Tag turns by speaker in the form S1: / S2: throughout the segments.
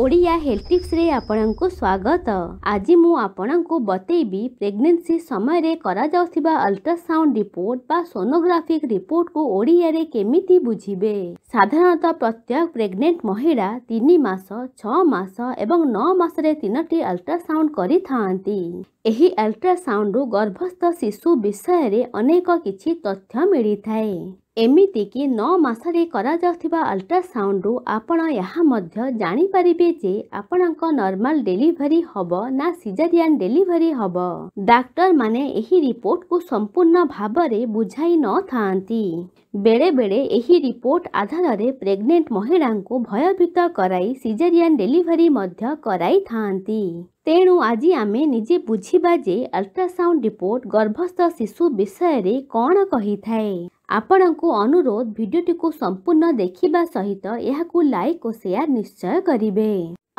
S1: Odia health tips स्वागत आज म आपणा समय रे करा जाउथिबा अल्ट्रासाउन्ड रिपोर्ट बा सोनोग्राफिक रिपोर्ट ओडिया रे केमिति बुझिबे साधारणतः प्रत्येक प्रेग्नेंट महिला प्रेगनट महिलातिस छ करी थांती ଏହି ଅଲ୍ଟ୍ରାସାଉଣ୍ଡରୁ ଗର୍ଭସ୍ଥ ଶିଶୁ ବିଷୟରେ ଅନେକ କିଛି ତଥ୍ୟ ମିଳିଥାଏ ଏମିତିକି ନଅ ମାସରେ କରାଯାଉଥିବା ଅଲ୍ଟ୍ରାସାଉଣ୍ଡରୁ ଆପଣ ଏହା ମଧ୍ୟ ଜାଣିପାରିବେ ଯେ ଆପଣଙ୍କ ନର୍ମାଲ ଡେଲିଭରି ହେବ ନା ସିଜରିଆନ୍ ଡେଲିଭରି ହେବ ଡାକ୍ତରମାନେ ଏହି ରିପୋର୍ଟକୁ ସମ୍ପୂର୍ଣ୍ଣ ଭାବରେ ବୁଝାଇ ନଥାନ୍ତି ବେଳେବେଳେ ଏହି ରିପୋର୍ଟ ଆଧାରରେ ପ୍ରେଗନେଣ୍ଟ ମହିଳାଙ୍କୁ ଭୟଭୀତ କରାଇ ସିଜରିଆନ୍ ଡେଲିଭରି ମଧ୍ୟ କରାଇଥାନ୍ତି ତେଣୁ ଆଜି ଆମେ ନିଜେ ବୁଝିବା ଯେ ଅଲ୍ଟ୍ରାସାଉଣ୍ଡ ରିପୋର୍ଟ ଗର୍ଭସ୍ଥ ଶିଶୁ ବିଷୟରେ କ'ଣ କହିଥାଏ ଆପଣଙ୍କୁ ଅନୁରୋଧ ଭିଡ଼ିଓଟିକୁ ସମ୍ପୂର୍ଣ୍ଣ ଦେଖିବା ସହିତ ଏହାକୁ ଲାଇକ୍ ଓ ସେୟାର ନିଶ୍ଚୟ କରିବେ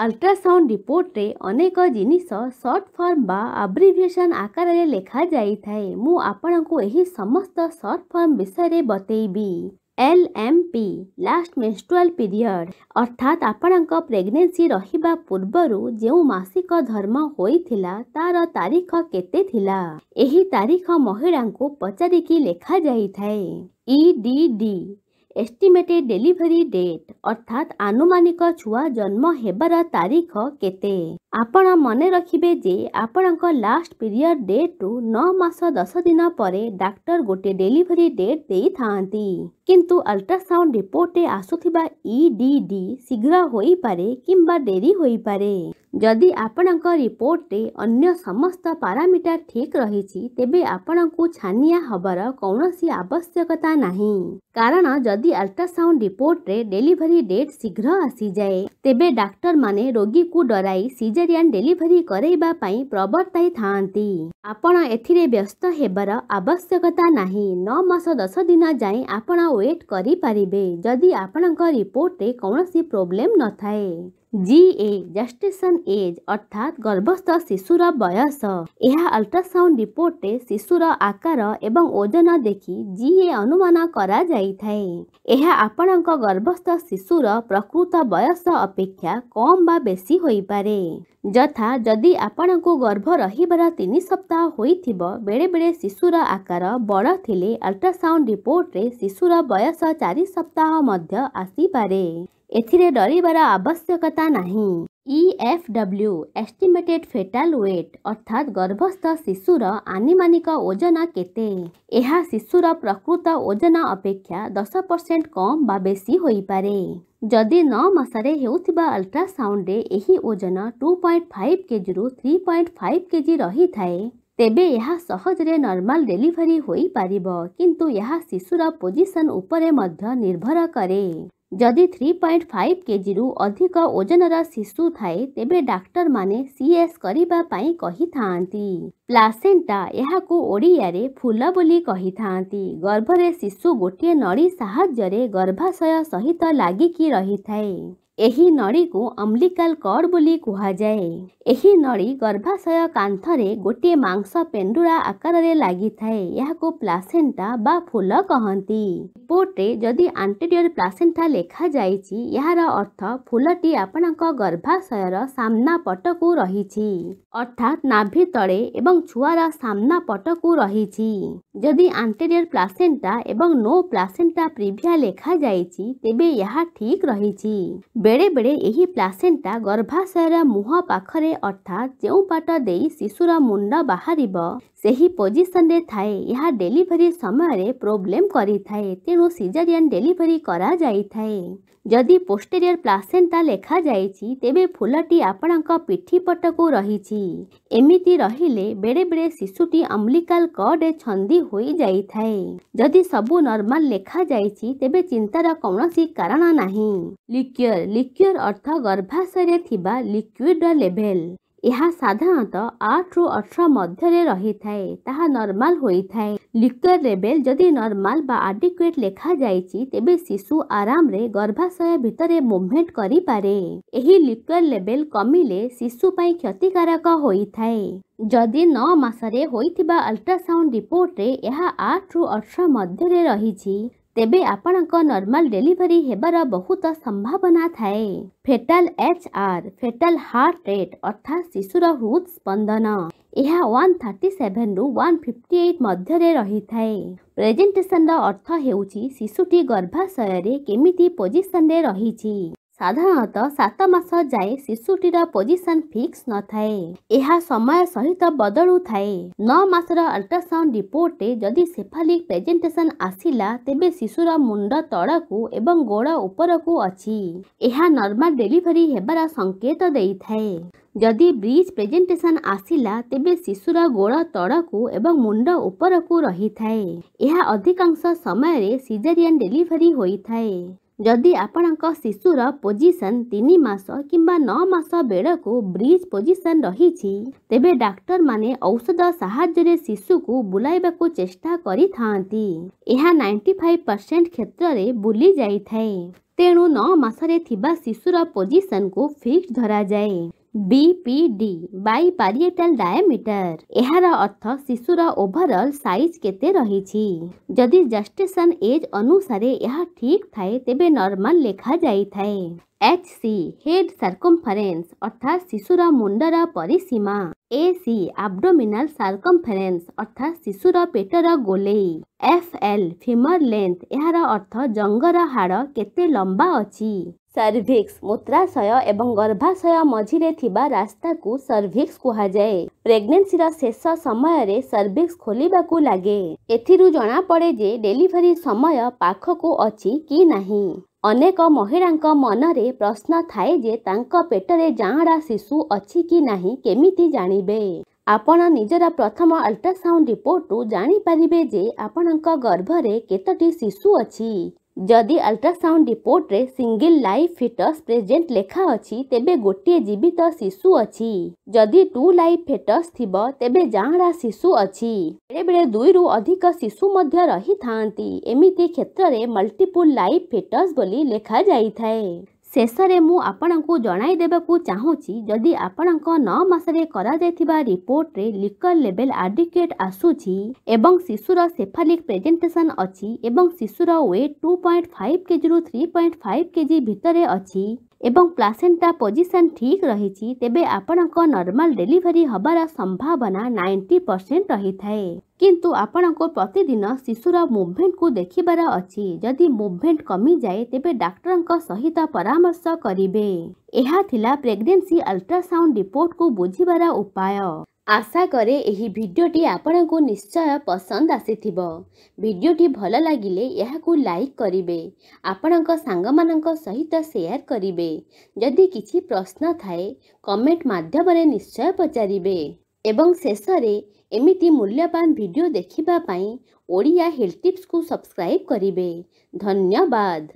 S1: ଅଲ୍ଟ୍ରାସାଉଣ୍ଡ ରିପୋର୍ଟରେ ଅନେକ ଜିନିଷ ସର୍ଟ ଫର୍ମ ବା ଆବ୍ରିଭିଏସନ୍ ଆକାରରେ ଲେଖାଯାଇଥାଏ ମୁଁ ଆପଣଙ୍କୁ ଏହି ସମସ୍ତ ସର୍ଟ ଫର୍ମ ବିଷୟରେ ବତେଇବି L M P last menstrual period अर्थात आपण प्रेगनेसी रहा पूर्व जो मासिक धर्म होता तार तारीख के तारीख महिला को पचारिकी लेखा जाए E D D estimated delivery date अर्थात आनुमानिक छुआ जन्म होबार तारीख के मन रखिए जे आपणक लास्ट पीरियड डेट टू नौ मस दस दिन परे डाक्टर गोटे डेलीवरी डेट दे था कि अल्ट्रासाउंड रिपोर्ट आसुथिबा ईडीडी शीघ्र हो पाए कि डेरी हो पाए ଯଦି ଆପଣଙ୍କ ରିପୋର୍ଟରେ ଅନ୍ୟ ସମସ୍ତ ପାରାମିଟର ଠିକ୍ ରହିଛି ତେବେ ଆପଣଙ୍କୁ ଛାନିଆ ହେବାର କୌଣସି ଆବଶ୍ୟକତା ନାହିଁ କାରଣ ଯଦି ଅଲ୍ଟ୍ରାସାଉଣ୍ଡ ରିପୋର୍ଟରେ ଡେଲିଭରି ଡେଟ୍ ଶୀଘ୍ର ଆସିଯାଏ ତେବେ ଡାକ୍ତରମାନେ ରୋଗୀକୁ ଡରାଇ ସିଜେରିଆନ୍ ଡେଲିଭରି କରାଇବା ପାଇଁ ପ୍ରବର୍ତ୍ତାଇଥାନ୍ତି ଆପଣ ଏଥିରେ ବ୍ୟସ୍ତ ହେବାର ଆବଶ୍ୟକତା ନାହିଁ ନଅ ମାସ ଦଶ ଦିନ ଯାଏଁ ଆପଣ ୱେଟ୍ କରିପାରିବେ ଯଦି ଆପଣଙ୍କ ରିପୋର୍ଟରେ କୌଣସି ପ୍ରୋବ୍ଲେମ୍ ନଥାଏ जिए जसन एज अर्थात गर्भस्थ शिशुर बयस यहाँ अल्ट्रासाउन्ड रिपोर्ट शिशुर आकार एवं ओजन देखि जिए अनुमान यहाँ आपणको गर्भस्थ शिशुर प्रकृत बयस अपेक्षा कम बेसी जथा बासी हुनकोभ र तिन सप्ताह शिशुर आकार बढ थिए अल्ट्रासा रिपोर्ट शिशुर बयस चार आसी पारे एरबार आवश्यकता नहीं इएफडब्ल्यू एस्टिमेटेड फेटाल वेट अर्थात गर्भस्थ शिशुर आनुमानिक ओजन केते यहा शिशुर प्रकृत ओजन अपेक्षा दस परसेंट कम बासी हो पाए जदि नौमसरे अल्ट्रासाउंडे ओजन two point five K G रु थ्री पॉइंट फाइव के जी रही थाए तेबे यह सहजरे नॉर्मल डेलीवरी हो पार किंतु यह शिशुर पोजिशन उपर निर्भर कै जिथ थ्री पोइन्ट फाइभ केजि अधिक ओजन र शिशु थाए तेह्र डाक्टर सी म सिएसँग प्लासेन्टा यहाँ ओडि फुल बोली गभर शिशु गोटे नडी साहजर गर्भाशय सहित रही थाए लाग नडीको अम्लिकल कड पनि कहाँ नडी गर्भाशय कान्थले गोटे मांस पेन्दुरा आकारले लागिथाए यहाँ प्लासेन्टा बाहेक ରିପୋର୍ଟରେ ଯଦି ଆଣ୍ଟେରିୟର ପ୍ଲାସେଣ୍ଟା ଲେଖାଯାଇଛି ଏହାର ଅର୍ଥ ଫୁଲଟି ଆପଣଙ୍କ ଗର୍ଭାଶୟର ସାମ୍ନା ପଟକୁ ରହିଛି ଅର୍ଥାତ୍ ନାଭି ତଳେ ଏବଂ ଛୁଆର ସାମ୍ନା ପଟକୁ ରହିଛି ଯଦି ଆଣ୍ଟେରିୟର ପ୍ଲାସେଣ୍ଟା ଏବଂ ନୋ ପ୍ଲାସେଣ୍ଟା ପ୍ରିଭିଆ ଲେଖାଯାଇଛି ତେବେ ଏହା ଠିକ୍ ରହିଛି ବେଳେବେଳେ ଏହି ପ୍ଲାସେଣ୍ଟା ଗର୍ଭାଶୟର ମୁହଁ ପାଖରେ ଅର୍ଥାତ୍ ଯେଉଁ ବାଟ ଦେଇ ଶିଶୁର ମୁଣ୍ଡ ବାହାରିବ से ही पोजिशन थाए यह डेलीवरी समय प्रोब्लेम करे तेणु सीजरीयन डेलीवरी कराए जदि पोस्टेरियर प्लासेंटा लेखा जाए तेज फुलटी पिठी पट को रही एमती रही बेड़े बेड़े शिशुटी अम्लिकाल कडे छंदी हो जाए जदि सब नर्माल लेखा जाए तेज चिंतार कौन कारण ना लिक्योर लिक्योर अर्थ गर्भाशय लिक्विड लेवेल ଏହା ସାଧାରଣତଃ ଆଠରୁ ଅଠର ମଧ୍ୟରେ ରହିଥାଏ ତାହା ନର୍ମାଲ ହୋଇଥାଏ ଲିକ୍ୱର ଲେବେଲ୍ ଯଦି ନର୍ମାଲ ବା ଆଡିକ୍ୱେଟ୍ ଲେଖାଯାଇଛି ତେବେ ଶିଶୁ ଆରାମରେ ଗର୍ଭାଶୟ ଭିତରେ ମୁଭମେଣ୍ଟ କରିପାରେ ଏହି ଲିକ୍ୱର ଲେବେଲ୍ କମିଲେ ଶିଶୁ ପାଇଁ କ୍ଷତିକାରକ ହୋଇଥାଏ ଯଦି ନଅ ମାସରେ ହୋଇଥିବା ଅଲ୍ଟ୍ରାସାଉଣ୍ଡ ରିପୋର୍ଟରେ ଏହା ଆଠରୁ ଅଠର ମଧ୍ୟରେ ରହିଛି तेरे आपण नर्माल डेलीवरी होबार बहुत संभावना थाए fetal H R fetal heart rate अर्थात शिशुर हृद स्पंदन यह वन थर्टी सेभेन रु विफ्टी एट मध्य रही थाए प्रेजेटेसन रर्थ हो शिशुटी गर्भाशय केमी पोजिशन रही ସାଧାରଣତଃ ସାତ ମାସ ଯାଏ ଶିଶୁଟିର ପୋଜିସନ ଫିକ୍ସ ନଥାଏ ଏହା ସମୟ ସହିତ ବଦଳୁଥାଏ ନଅ ମାସର ଅଲ୍ଟ୍ରାସାଉଣ୍ଡ ରିପୋର୍ଟରେ ଯଦି ସେଫାଲିକ୍ ପ୍ରେଜେଣ୍ଟେସନ ଆସିଲା ତେବେ ଶିଶୁର ମୁଣ୍ଡ ତଳକୁ ଏବଂ ଗୋଡ଼ ଉପରକୁ ଅଛି ଏହା ନର୍ମାଲ ଡେଲିଭରି ହେବାର ସଙ୍କେତ ଦେଇଥାଏ ଯଦି ବ୍ରିଜ୍ ପ୍ରେଜେଣ୍ଟେସନ ଆସିଲା ତେବେ ଶିଶୁର ଗୋଡ଼ ତଳକୁ ଏବଂ ମୁଣ୍ଡ ଉପରକୁ ରହିଥାଏ ଏହା ଅଧିକାଂଶ ସମୟରେ ସିଜେରିଆନ୍ ଡେଲିଭରି ହୋଇଥାଏ जदि आपण शिशुर पोजिशन तीन मस कि मस बेलू ब्रिज पोजिशन रही तेरे डाक्टर मैंने औषध साहय शिशु को बुलाइवा को चेष्टा करती नाइंटी फाइव परसेंट क्षेत्र में बुली जाए तेणु नौमास शिशुर पोजिशन को फिक्स धरा जाए बीपीडी बैपारिएटाल डायमिटर यार अर्थ शिशुर ओभरअल सैज के जदि जस्टेसन एज अनुसार यह ठीक था तेज नर्माल लिखा जाए एच सी हेड सरकमफरेन्स अर्थात शिशुर मुंडर परिसीमा ए सी आबडोमिनाल सारकमफेरेन्स अर्थात शिशुर पेटर गोले एफ एल फिमर लेंथ यार अर्थ जंगर हाड़ के लंबा अच्छी सर्भिक्स मूत्राशय एवं गर्भाशय मझे रास्ता को सर्भिक्स कहुए प्रेगनेसीर शेष समय रे सर्भिक्स खोलवाक लगे एना पड़े जे डेलीवरी समय पाखक अच्छी कि नहीं ଅନେକ ମହିଳାଙ୍କ ମନରେ ପ୍ରଶ୍ନ ଥାଏ ଯେ ତାଙ୍କ ପେଟରେ ଯାଆଁଳା ଶିଶୁ ଅଛି କି ନାହିଁ କେମିତି ଜାଣିବେ ଆପଣ ନିଜର ପ୍ରଥମ ଅଲ୍ଟ୍ରାସାଉଣ୍ଡ ରିପୋର୍ଟରୁ ଜାଣିପାରିବେ ଯେ ଆପଣଙ୍କ ଗର୍ଭରେ କେତୋଟି ଶିଶୁ ଅଛି जदि अल्ट्रासाउंड रिपोर्ट रे सिंगल लाइफ फिटस प्रेजेंट लेखा अच्छी तेरे गोटे जीवित शिशु अच्छी जदि टू लाइफ फेटस थी तेरे जहाँ शिशु अच्छी बेले बेले दुई रु अधिक शिशु रही था एमती क्षेत्र में मल्टीपुल लाइफ फेटस बोली लिखा जाए ଶେଷରେ ମୁଁ ଆପଣଙ୍କୁ ଜଣାଇ ଦେବାକୁ ଚାହୁଁଛି ଯଦି ଆପଣଙ୍କ ନଅ ମାସରେ କରାଯାଇଥିବା ରିପୋର୍ଟରେ ଲିକର ଲେବେଲ ଆଡିକେଟ୍ ଆସୁଛି ଏବଂ ଶିଶୁର ସେଫାଲିକ୍ ପ୍ରେଜେଣ୍ଟେସନ୍ ଅଛି ଏବଂ ଶିଶୁର ୱେଟ୍ ଟୁ ପଏଣ୍ଟ ଫାଇଭ୍ କେଜିରୁ ଥ୍ରୀ ପଏଣ୍ଟ ଫାଇଭ୍ କେଜି ଭିତରେ ଅଛି ଏବଂ ପ୍ଲାସେଣ୍ଟା ପୋଜିସନ୍ ଠିକ୍ ରହିଛି ତେବେ ଆପଣଙ୍କ ନର୍ମାଲ୍ ଡେଲିଭରି ହେବାର ସମ୍ଭାବନା ନାଇଣ୍ଟି ପରସେଣ୍ଟ ରହିଥାଏ କିନ୍ତୁ ଆପଣଙ୍କୁ ପ୍ରତିଦିନ ଶିଶୁର ମୁଭମେଣ୍ଟକୁ ଦେଖିବାର ଅଛି ଯଦି ମୁଭମେଣ୍ଟ କମିଯାଏ ତେବେ ଡାକ୍ତରଙ୍କ ସହିତ ପରାମର୍ଶ କରିବେ ଏହା ଥିଲା ପ୍ରେଗନେନ୍ସି ଅଲ୍ଟ୍ରାସାଉଣ୍ଡ ରିପୋର୍ଟକୁ ବୁଝିବାର ଉପାୟ ଆଶା କରେ ଏହି ଭିଡ଼ିଓଟି ଆପଣଙ୍କୁ ନିଶ୍ଚୟ ପସନ୍ଦ ଆସିଥିବ ଭିଡ଼ିଓଟି ଭଲ ଲାଗିଲେ ଏହାକୁ ଲାଇକ୍ କରିବେ ଆପଣଙ୍କ ସାଙ୍ଗମାନଙ୍କ ସହିତ ସେୟାର କରିବେ ଯଦି କିଛି ପ୍ରଶ୍ନ ଥାଏ କମେଣ୍ଟ ମାଧ୍ୟମରେ ନିଶ୍ଚୟ ପଚାରିବେ ଏବଂ ଶେଷରେ एमती मूल्यवान भिडियो देखापी ओडिया हेल्थ टीप्स को सब्सक्राइब करें धन्यवाद